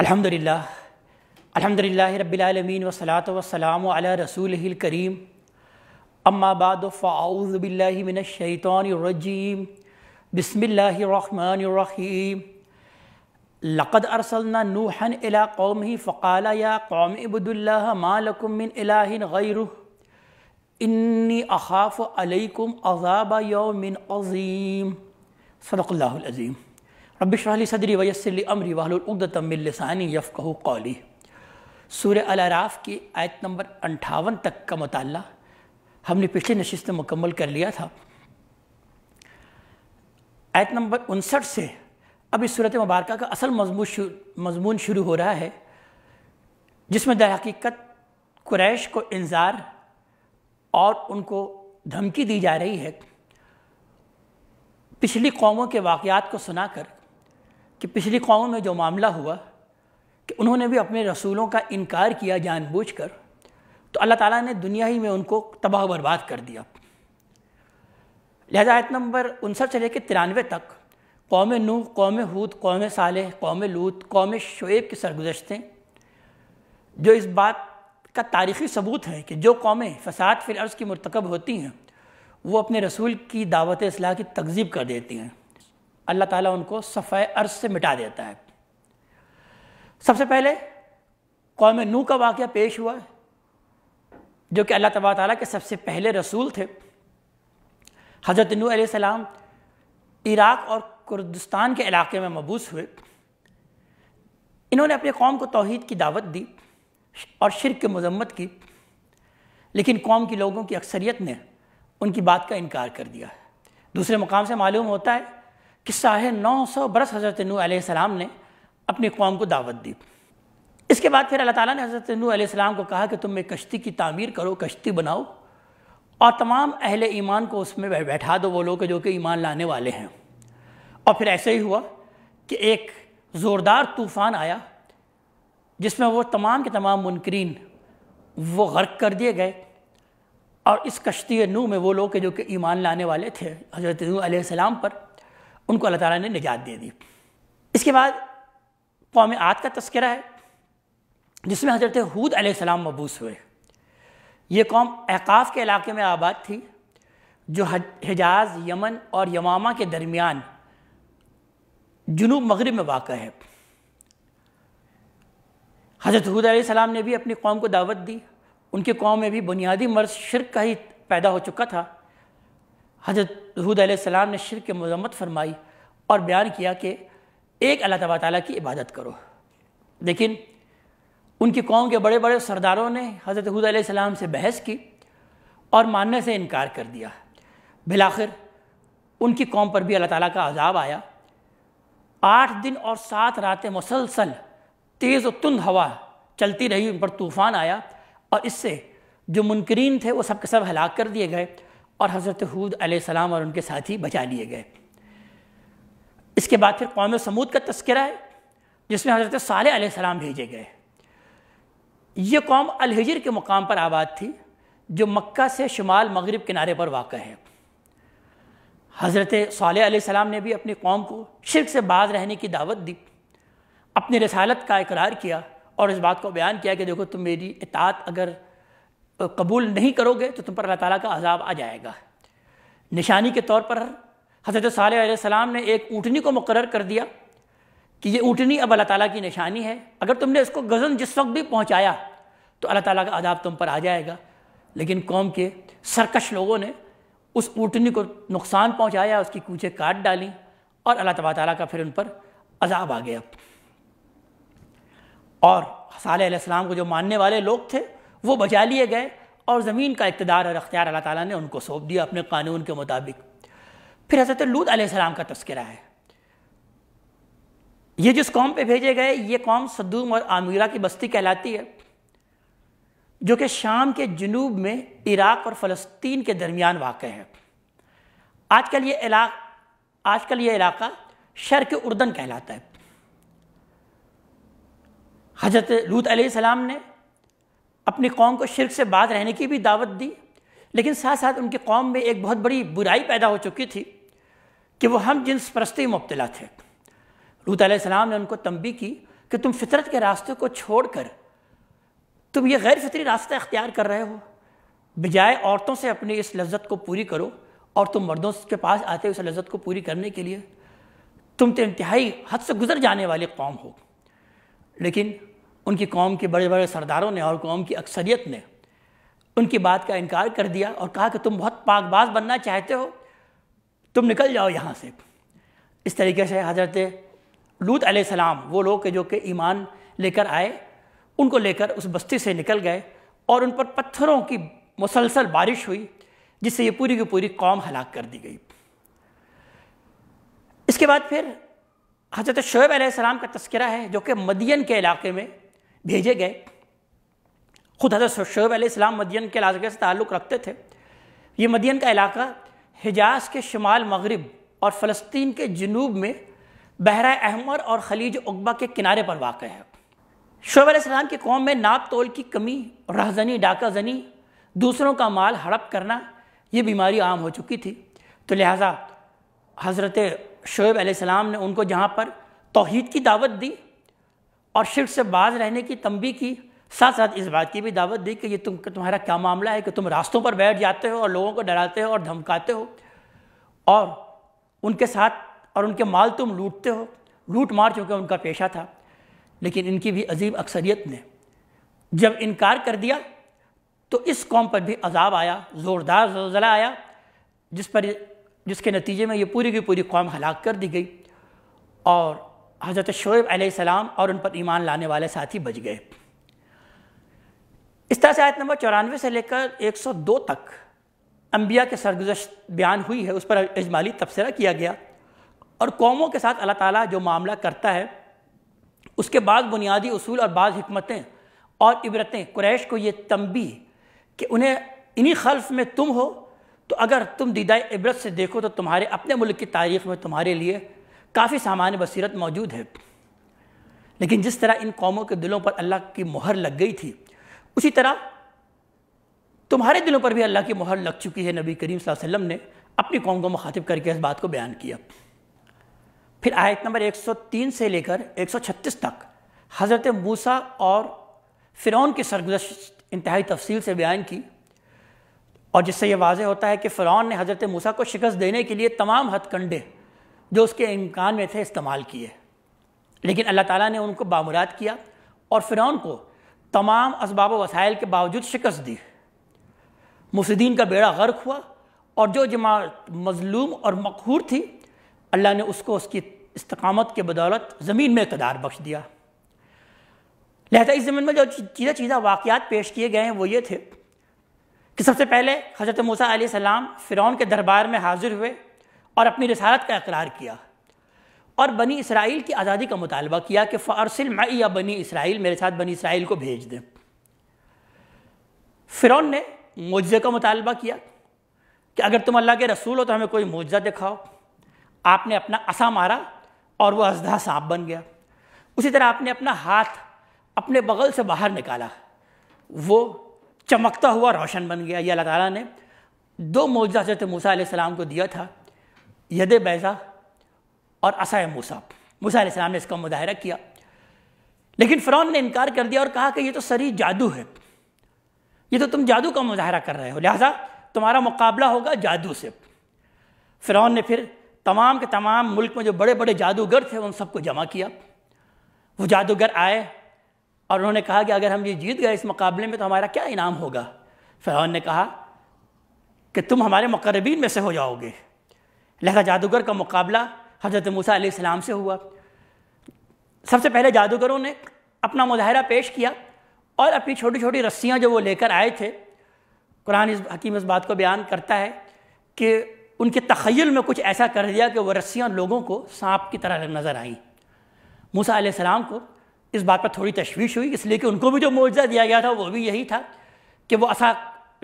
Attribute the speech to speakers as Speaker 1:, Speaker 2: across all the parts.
Speaker 1: الحمد لله الحمد لله رب العالمين والصلاة والسلام على رسوله الكريم أما بعد فأعوذ بالله من الشيطان الرجيم بسم الله الرحمن الرحيم لقد أرسلنا نوحا إلى قومه فقال يا قوم عبد الله ما لكم من إله غيره إني أخاف عليكم عذاب يوم عظيم صدق الله العظيم रबिशरली सदरी वयसली अमरी वाहतमिलसानी यफ़क़ कौली सूर अलाराफ़ की आयत नंबर अंठावन तक का मताल हमने पिछले नशस्त में मुकम्मल कर लिया था आयत नंबर उनसठ से अब इस सूरत मुबारक का असल मजमून शुरू मजमून शुरू हो रहा है जिसमें दरहकीकत क्रैश को इंजार और उनको धमकी दी जा रही है पिछली कौमों के वाक़ात को सुनाकर कि पिछली कौमों में जो मामला हुआ कि उन्होंने भी अपने रसूलों का इनकार किया जानबूझकर तो अल्लाह ताला ने दुनिया ही में उनको तबाह बर्बाद कर दिया लिहाजा आयत नंबर उनसठ से लेकर तिरानवे तक कौम नू कौम हूद कौम साल कौम लूत कौम शुएब की सरगुजशतें जो इस बात का तारीख़ी सबूत है कि जो कौमें फ़साद फिल अर्ज़ की मरतकब होती हैं वो अपने रसूल की दावत असलाह की तकजीब कर देती हैं अल्लाह ताला उनको सफ़े अर्ज से मिटा देता है सबसे पहले कौम नू का वाक़ पेश हुआ है जो कि अल्लाह तबा ताली के सबसे पहले रसूल थे हज़रत नू सलाम इराक़ और कुर्दस्तान के इलाके में मबूस हुए इन्होंने अपने कौम को तोहद की दावत दी और शिरक की मजम्मत की लेकिन कौम के लोगों की अक्सरियत ने उनकी बात का इनकार कर दिया दूसरे मुकाम से मालूम होता है किस्सा है 900 बरस हज़रत नू सलाम ने अपनी कौम को दावत दी इसके बाद फिर अल्लाह ताला ने हज़रत नू सलाम को कहा कि तुम एक कश्ती की तामीर करो कश्ती बनाओ और तमाम अहल ईमान को उसमें बैठा दो वो लोग जो कि ईमान लाने वाले हैं और फिर ऐसे ही हुआ कि एक ज़ोरदार तूफ़ान आया जिसमें वो तमाम के तमाम मुनकरीन वो गर्क कर दिए गए और इस कश्ती नू में वो लोग जो कि ईमान लाने वाले थे हज़रत नू सलाम पर उनको अल्लाह ताला ने निजात दे दी इसके बाद कौम आद का तस्करा है जिसमें हजरत हूद आसमाम मबूस हुए ये कौम अहकाफ़ के इलाके में आबाद थी जो हिजाज यमन और यमामा के दरमियान जुनूब मगरब में वाक़ है हज़रत हूद सलाम ने भी अपनी कौम को दावत दी उनके कौम में भी बुनियादी मर्ज शिरक का ही पैदा हो चुका था हजरत हूद सलाम ने शिर की मजम्मत फरमाई और बयान किया कि एक अल्लाह तबा ताली की इबादत करो लेकिन उनकी कौम के बड़े बड़े सरदारों ने हज़रत हूद सलाम से बहस की और मानने से इनकार कर दिया बिलाखिर उनकी कौम पर भी अल्लाह ताली का अजाब आया आठ दिन और सात रातें मुसलसल तेज़ और तुंद हवा चलती रही उन पर तूफ़ान आया और इससे जो मुनकरीन थे वो सब के सब हलाक कर दिए गए और हज़रत हूद सलाम और उनके साथी बचा लिए गए इसके बाद फिर कौम समूद का तस्करा है जिसमें हज़रत साल सलाम भेजे गए ये कौम अलहिजर के मुकाम पर आबाद थी जो मक्का से शुमाल मगरब किनारे पर वाक़ है हज़रत साल सलाम ने भी अपनी कौम को शिरक से बाज रहने की दावत दी अपनी रसालत का इकरार किया और इस बात को बयान किया कि देखो तुम मेरी इतात अगर तो कबूल नहीं करोगे तो तुम पर अल्लाह ताला का अजाब आ जाएगा निशानी के तौर पर हज़रत सलाम ने एक ऊँटनी को मुकर कर दिया कि ये ऊँटनी अब अल्लाह ताला की निशानी है अगर तुमने इसको गज़न जिस वक्त भी पहुँचाया तो अल्लाह ताला का अजाब तुम पर आ जाएगा लेकिन कौम के सरकश लोगों ने उस ऊँटनी को नुकसान पहुँचाया उसकी कूचे काट डाली और अल्लाह तबा ताली का फिर उन पर अजाब आ गया और साल को जो मानने वाले लोग थे वो बचा लिए गए और ज़मीन का इकतदार और अख्तियार अल्लाह ताला ने उनको सौंप दिया अपने कानून के मुताबिक फिर हज़रत लूत सलाम का तस्करा है ये जिस कौम पे भेजे गए ये कौम सदूम और आमीरा की बस्ती कहलाती है जो कि शाम के जनूब में इराक़ और फ़लस्तीन के दरमियान वाक़ है आजकल ये इलाक आजकल ये इलाका शर के उर्दन कहलाता है हजरत लूत सलाम ने अपनी कौम को शिरक से बात रहने की भी दावत दी लेकिन साथ साथ उनकी कौम में एक बहुत बड़ी बुराई पैदा हो चुकी थी कि वह हम जिन परस्ती मुबतला थे रूत आसमाम ने उनको तंबी की कि तुम फितरत के रास्ते को छोड़ कर तुम ये गैर फितरी रास्ता अख्तियार कर रहे हो बजाय औरतों से अपनी इस लज्जत को पूरी करो और तुम मर्दों के पास आते हो उस लज्जत को पूरी करने के लिए तुम तो इंतहाई हद से गुजर जाने वाली कौम हो लेकिन उनकी कौम के बड़े बड़े सरदारों ने और कौम की अक्सरियत ने उनकी बात का इनकार कर दिया और कहा कि तुम बहुत पाकबाज बनना चाहते हो तुम निकल जाओ यहाँ से इस तरीके से हज़रत लूत सलाम वो लोग के जो कि ईमान लेकर आए उनको लेकर उस बस्ती से निकल गए और उन पर पत्थरों की मुसलसल बारिश हुई जिससे ये पूरी की पूरी कौम हलाक कर दी गई इसके बाद फिर हज़रत शुएब सलाम का तस्करा है जो कि मदियन के इलाके में भेजे गए खुद हजरत शोब आलाम मदियन के इलाके से ताल्लुक़ रखते थे ये मदियन का इलाका हिजाज के शुमाल मगरब और फ़लस्तीन के जनूब में बहरा अहमर और खलीज उकबा के किनारे पर वाक़ है शुब आलाम की कौम में नाप तोल की कमी रहजनी डाका जनी दूसरों का माल हड़प करना ये बीमारी आम हो चुकी थी तो लिहाजा हज़रत आलाम ने उनको जहाँ पर तोहद की दावत दी और शिर से बाज रहने की तंबी की साथ साथ इस बात की भी दावत दी कि ये तुम तुम्हारा क्या मामला है कि तुम रास्तों पर बैठ जाते हो और लोगों को डराते हो और धमकाते हो और उनके साथ और उनके माल तुम लूटते हो लूट मार चुके उनका पेशा था लेकिन इनकी भी अजीब अक्सरियत ने जब इनकार कर दिया तो इस कौम पर भी अजाब आया ज़ोरदार जलजला आया जिस पर जिसके नतीजे में ये पूरी की पूरी कौम हलाक कर दी गई और हज़रत शोएब सलाम और उन पर ईमान लाने वाले साथी बच गए इस तरह से आयत नंबर चौरानवे से लेकर 102 तक अम्बिया के सरगुजश बयान हुई है उस पर इजमाली तबसरा किया गया और कौमों के साथ अल्लाह ताला जो मामला करता है उसके बाद बुनियादी असूल और बाद हमतें और इबरतें कुरैश को ये तंबी कि उन्हें इन्हीं खल्फ में तुम हो तो अगर तुम दीदा इबरत से देखो तो तुम्हारे अपने मुल्क की तारीख में तुम्हारे लिए काफ़ी सामान्य बसीरत मौजूद है लेकिन जिस तरह इन कौमों के दिलों पर अल्लाह की मोहर लग गई थी उसी तरह तुम्हारे दिलों पर भी अल्लाह की मोहर लग चुकी है नबी करीम वसल्लम ने अपनी कौम को मुखातिब करके इस बात को बयान किया फिर आयत नंबर 103 से लेकर 136 तक हज़रत मूसा और फ़िरौन की सरगुजश इंतहाई तफसील से बयान की और जिससे यह वाजह होता है कि फ़िरौन ने हज़रत मूसा को शिकस्त देने के लिए तमाम हथकंडे जो उसके इम्कान में थे इस्तेमाल किए लेकिन अल्लाह ताला ने उनको बामुराद किया और फ़िरौन को तमाम इसबाब वसाइल के बावजूद शिकस्त दी मुसद्दीन का बेड़ा गर्क हुआ और जो जमात मजलूम और मकहूर थी अल्लाह ने उसको उसकी इस्तकामत के बदौलत ज़मीन में इकदार बख्श दिया लहता इस ज़मीन में जो चीज़ा चीज़ा वाक़ात पेश किए गए हैं वो ये थे कि सबसे पहले हज़रत मूसा सलाम फ़िरौन के दरबार में हाजिर हुए और अपनी रसालत का इकरार किया और बनी इसराइल की आज़ादी का मुतालबा किया कि फ़ारसिल मैं या बनी इसराइल मेरे साथ बनी इसराइल को भेज दें फ़िरौन ने मुजज़े का मुतालबा किया कि अगर तुम अल्लाह के रसूल हो तो हमें कोई मुआजा दिखाओ आपने अपना असा मारा और वह अजधा सांप बन गया उसी तरह आपने अपना हाथ अपने बगल से बाहर निकाला वो चमकता हुआ रोशन बन गया ये अल्लाह ताला ने दो मुआजा हजरत मूसा सलाम को दिया था यद बैजा और असाय मूसा मूसा सलाम ने इसका मुजाहरा किया लेकिन फ़रौन ने इनकार कर दिया और कहा कि ये तो सरी जादू है ये तो तुम जादू का मुजाहरा कर रहे हो लिहाजा तुम्हारा मुकाबला होगा जादू से फ़िरौन ने फिर तमाम के तमाम मुल्क में जो बड़े बड़े जादूगर थे उन सबको जमा किया वो जादूगर आए और उन्होंने कहा कि अगर हम ये जीत गए इस मुकाबले में तो हमारा क्या इनाम होगा फ़िरौन ने कहा कि तुम हमारे मकरबीन में से हो जाओगे लहजा जादूगर का मुकाबला हज़रत मूसा सलाम से हुआ सबसे पहले जादूगरों ने अपना मुजाहरा पेश किया और अपनी छोटी छोटी रस्सियाँ जो वो लेकर आए थे कुरान इस हकीम इस बात को बयान करता है कि उनके तखयल में कुछ ऐसा कर दिया कि वह रस्सियाँ लोगों को सांप की तरह नज़र आईं मूसा सलाम को इस बात पर थोड़ी तशवीश हुई इसलिए कि उनको भी जो मुआवजा दिया गया था वो भी यही था कि वो असा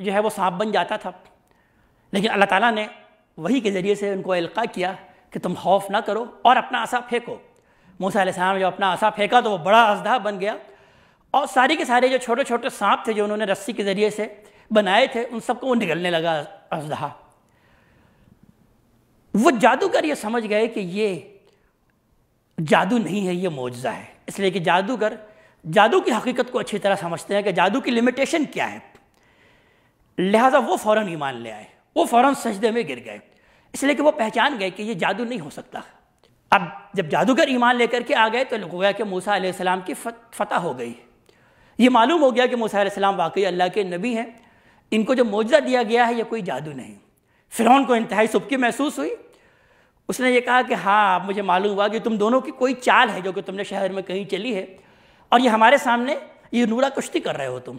Speaker 1: जो है वो सांप बन जाता था लेकिन अल्लाह ताला ने वही के ज़रिए से उनको अलका किया कि तुम खौफ ना करो और अपना आसा फेंको मूसा ने जब अपना आसा फेंका तो वो बड़ा अजदा बन गया और सारे के सारे जो छोटे छोटे सांप थे जो उन्होंने रस्सी के ज़रिए से बनाए थे उन सबको वो निकलने लगा अजदहा वो जादूगर ये समझ गए कि ये जादू नहीं है ये मुआवजा है इसलिए कि जादूगर जादू की हकीकत को अच्छी तरह समझते हैं कि जादू की लिमिटेशन क्या है लिहाजा वो ही ईमान ले आए वो फौरन सजदे में गिर गए इसलिए कि वो पहचान गए कि ये जादू नहीं हो सकता अब जब जादूगर ईमान लेकर के आ गए तो गया कि मूसा आसमाम की फतह हो गई ये मालूम हो गया कि मूसा आसमाम वाकई अल्लाह के नबी हैं इनको जो मुआवजा दिया गया है ये कोई जादू नहीं फिरौन को इंतहाई सुबकी महसूस हुई उसने ये कहा कि हाँ मुझे मालूम हुआ कि तुम दोनों की कोई चाल है जो कि तुमने शहर में कहीं चली है और ये हमारे सामने ये नूरा कुश्ती कर रहे हो तुम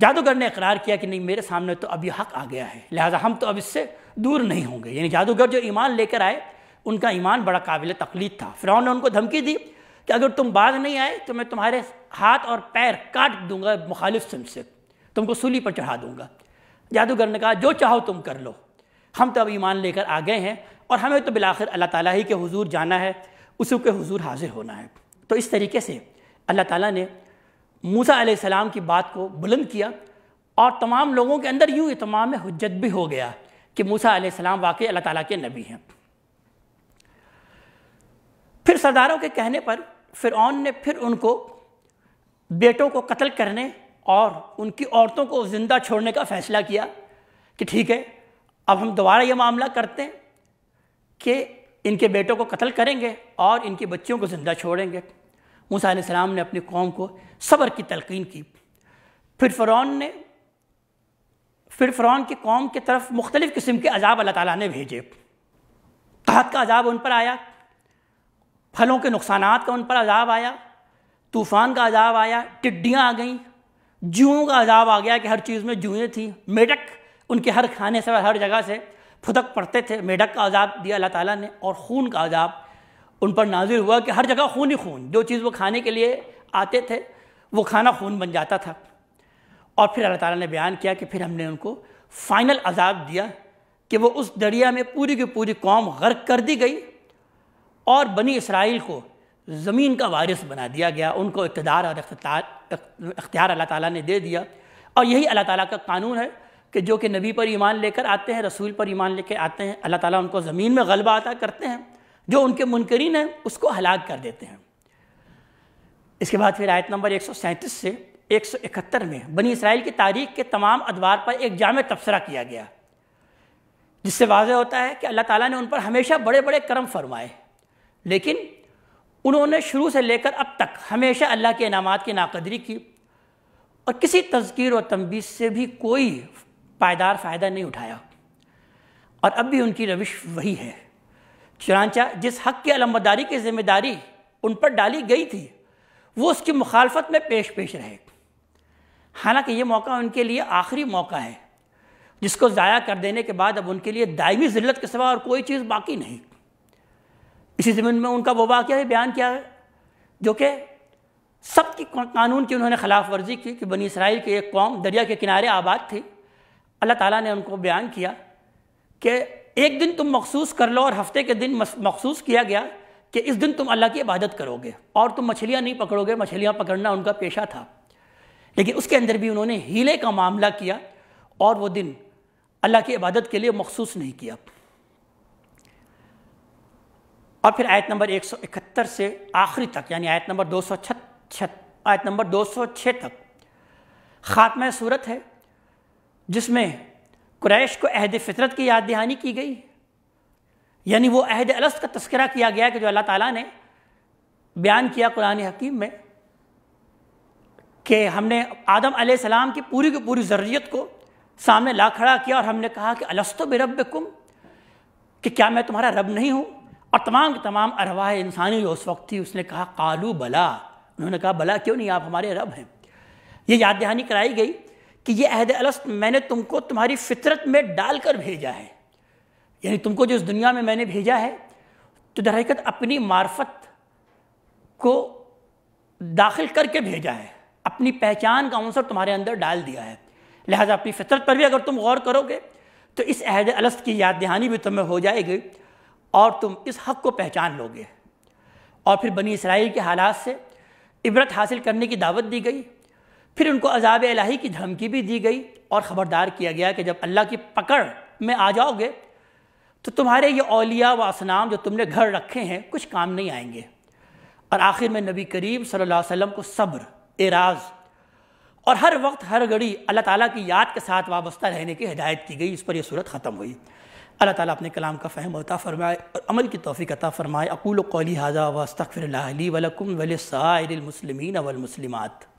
Speaker 1: जादूगर ने इकरार किया कि नहीं मेरे सामने तो अब हक आ गया है लिहाजा हम तो अब इससे दूर नहीं होंगे यानी जादूगर जो ईमान लेकर आए उनका ईमान बड़ा काबिल तकलीद था फिर ने उनको धमकी दी कि अगर तुम बाज नहीं आए तो मैं तुम्हारे हाथ और पैर काट दूंगा मुखालिफ सिम से तुमको सूली पर चढ़ा दूंगा जादूगर ने कहा जो चाहो तुम कर लो हम तो अब ईमान लेकर आ गए हैं और हमें तो बिलाखिर अल्लाह ताला ही के हुजूर जाना है उसी के हुजूर हाजिर होना है तो इस तरीके से अल्लाह ताला ने मूसा सलाम की बात को बुलंद किया और तमाम लोगों के अंदर यूँ में हजत भी हो गया कि मूसा आलाम वाकई अल्लाह ताला के नबी हैं फिर सरदारों के कहने पर फिर ने फिर उनको बेटों को कत्ल करने और उनकी औरतों को ज़िंदा छोड़ने का फ़ैसला किया कि ठीक है अब हम दोबारा ये मामला करते हैं कि इनके बेटों को कत्ल करेंगे और इनकी बच्चियों को ज़िंदा छोड़ेंगे मूसा सलाम ने अपनी कौम को सब्र की तलकिन की फिर फ़रौन ने फिर फ़रौन की कौम की तरफ मुख्तलिफ़ किस्म के अजाब अल्लाह ताला ने भेजे कहत का अजाब उन पर आया फलों के नुकसान का उन पर अजाब आया तूफ़ान का अजाब आया टिड्डियाँ आ गईं जुओं का अजाब आ गया कि हर चीज़ में जुएँ थी मेढक उनके हर खाने से हर जगह से फुदक पड़ते थे मेढक का अजाब दिया अल्लाह ताली ने और खून का अजाब उन पर नाजिल हुआ कि हर जगह खून ही खून जो चीज़ वो खाने के लिए आते थे वो खाना खून बन जाता था और फिर अल्लाह ताला ने बयान किया कि फिर हमने उनको फाइनल अजाब दिया कि वो उस दरिया में पूरी की पूरी कौम गर्क कर दी गई और बनी इसराइल को ज़मीन का वारिस बना दिया गया उनको इकतदार और इख्तियार अल्लाह ताला ने दे दिया और यही अल्लाह ताला का कानून है कि जो कि नबी पर ईमान लेकर आते हैं रसूल पर ईमान लेकर आते हैं अल्लाह ताला उनको ज़मीन में गलबा अता करते हैं जो उनके मुनकरीन हैं उसको हलाक कर देते हैं इसके बाद फिर आयत नंबर एक से एक में बनी इसराइल की तारीख के तमाम अदवार पर एक जाम तबसरा किया गया जिससे वाजह होता है कि अल्लाह ताला ने उन पर हमेशा बड़े बड़े करम फरमाए लेकिन उन्होंने शुरू से लेकर अब तक हमेशा अल्लाह के इनाम की नाकदरी की और किसी तस्कीर और तमबीज से भी कोई पायदार फ़ायदा नहीं उठाया और अब भी उनकी रविश वही है चुनाचा जिस हक की अलमदारी की जिम्मेदारी उन पर डाली गई थी वो उसकी मुखालफत में पेश पेश रहे हालांकि ये मौका उनके लिए आखिरी मौका है जिसको ज़ाया कर देने के बाद अब उनके लिए दायमी ज़िल्लत के सिवा और कोई चीज़ बाकी नहीं इसी ज़मीन में उनका वो है बयान किया है जो कि सब की कानून की उन्होंने खिलाफ वर्जी की कि बनी इसराइल की एक कौम दरिया के किनारे आबाद थी अल्लाह ताला ने उनको बयान किया कि एक दिन तुम मखसूस कर लो और हफ्ते के दिन मखसूस किया गया कि इस दिन तुम अल्लाह की इबादत करोगे और तुम मछलियाँ नहीं पकड़ोगे मछलियाँ पकड़ना उनका पेशा था लेकिन उसके अंदर भी उन्होंने हीले का मामला किया और वो दिन अल्लाह की इबादत के लिए मखसूस नहीं किया और फिर आयत नंबर 171 से आखिरी तक यानी आयत नंबर दो सौ आयत नंबर 206 तक ख़ात्मा सूरत है जिसमें क्रैश को अहद फितरत की याद दहानी की गई यानी वो अहद अलस्त का तस्करा किया गया कि जो अल्लाह ताला ने बयान किया कुरान हकीम में कि हमने आदम सलाम की पूरी की पूरी ज़रूरीत को सामने ला खड़ा किया और हमने कहा कि अलस्तो बेरब कुम कि क्या मैं तुम्हारा रब नहीं हूँ और तमाम के तमाम अरवा इंसानी जो उस वक्त थी उसने कहा कालू बला उन्होंने कहा बला क्यों नहीं आप हमारे रब हैं ये याद दहानी कराई गई कि ये अहद अलस्त मैंने तुमको तुम्हारी फितरत में डालकर भेजा है यानी तुमको जो इस दुनिया में मैंने भेजा है तो दरहकत अपनी मार्फत को दाखिल करके भेजा है अपनी पहचान का अंसर तुम्हारे अंदर डाल दिया है लिहाजा अपनी फितरत पर भी अगर तुम गौर करोगे तो इस अहद अलस्त की याद दहानी भी तुम्हें हो जाएगी और तुम इस हक़ को पहचान लोगे और फिर बनी इसराइल के हालात से इबरत हासिल करने की दावत दी गई फिर उनको अजाब इलाही की धमकी भी दी गई और ख़बरदार किया गया कि जब अल्लाह की पकड़ में आ जाओगे तो तुम्हारे ये अलिया व असनाम जो तुमने घर रखे हैं कुछ काम नहीं आएंगे और आखिर में नबी करीम सल्लल्लाहु अलैहि वसल्लम को सब्र एराज और हर वक्त हर घड़ी अल्लाह ताला की याद के साथ वाबस्ता रहने की हिदायत की गई इस पर यह सूरत ख़त्म हुई अल्लाह ताला अपने कलाम का फ़हम अता फ़रमाए और अमल की तोफ़ी अता फ़रमाए अकूल कौली हाजा वस्तफ़िर वलकुम वलसाइलमसलिमिन वलमसलिमत